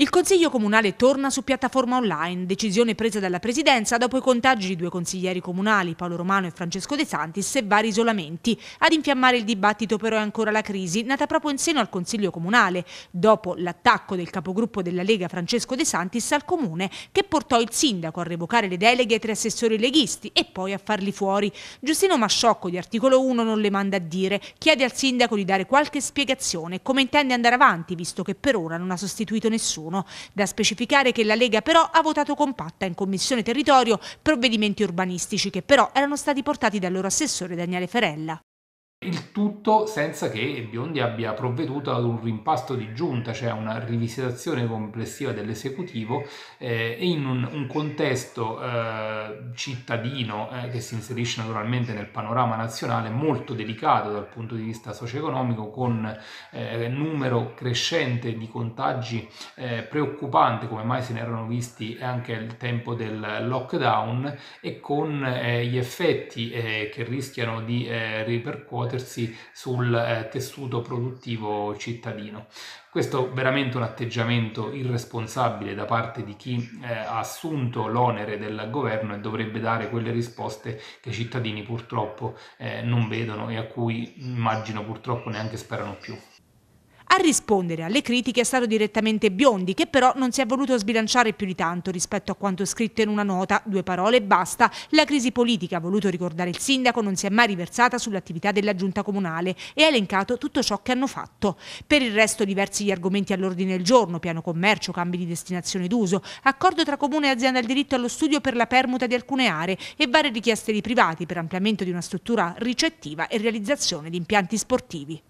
Il Consiglio Comunale torna su piattaforma online, decisione presa dalla Presidenza dopo i contagi di due consiglieri comunali, Paolo Romano e Francesco De Santis, e vari isolamenti. Ad infiammare il dibattito però è ancora la crisi, nata proprio in seno al Consiglio Comunale, dopo l'attacco del capogruppo della Lega Francesco De Santis al Comune, che portò il sindaco a revocare le deleghe ai tre assessori leghisti e poi a farli fuori. Giustino Masciocco di articolo 1 non le manda a dire, chiede al sindaco di dare qualche spiegazione, come intende andare avanti, visto che per ora non ha sostituito nessuno nessuno. Da specificare che la Lega però ha votato compatta in Commissione Territorio provvedimenti urbanistici che però erano stati portati dal loro assessore Daniele Ferella. Il tutto senza che Biondi abbia provveduto ad un rimpasto di giunta, cioè una rivisitazione complessiva dell'esecutivo eh, in un, un contesto eh, cittadino eh, che si inserisce naturalmente nel panorama nazionale molto delicato dal punto di vista socio-economico con eh, numero crescente di contagi eh, preoccupante come mai se ne erano visti anche al tempo del lockdown e con eh, gli effetti che rischiano di ripercuotere ripercuotersi sul eh, tessuto produttivo cittadino. Questo è veramente un atteggiamento irresponsabile da parte di chi eh, ha assunto l'onere del governo e dovrebbe dare quelle risposte che i cittadini purtroppo eh, non vedono e a cui immagino purtroppo neanche sperano più rispondere alle critiche è stato direttamente Biondi, che però non si è voluto sbilanciare più di tanto rispetto a quanto scritto in una nota, due parole e basta. La crisi politica, ha voluto ricordare il sindaco, non si è mai riversata sull'attività della giunta comunale e ha elencato tutto ciò che hanno fatto. Per il resto diversi gli argomenti all'ordine del giorno, piano commercio, cambi di destinazione d'uso, accordo tra comune e azienda al diritto allo studio per la permuta di alcune aree e varie richieste di privati per ampliamento di una struttura ricettiva e realizzazione di impianti sportivi.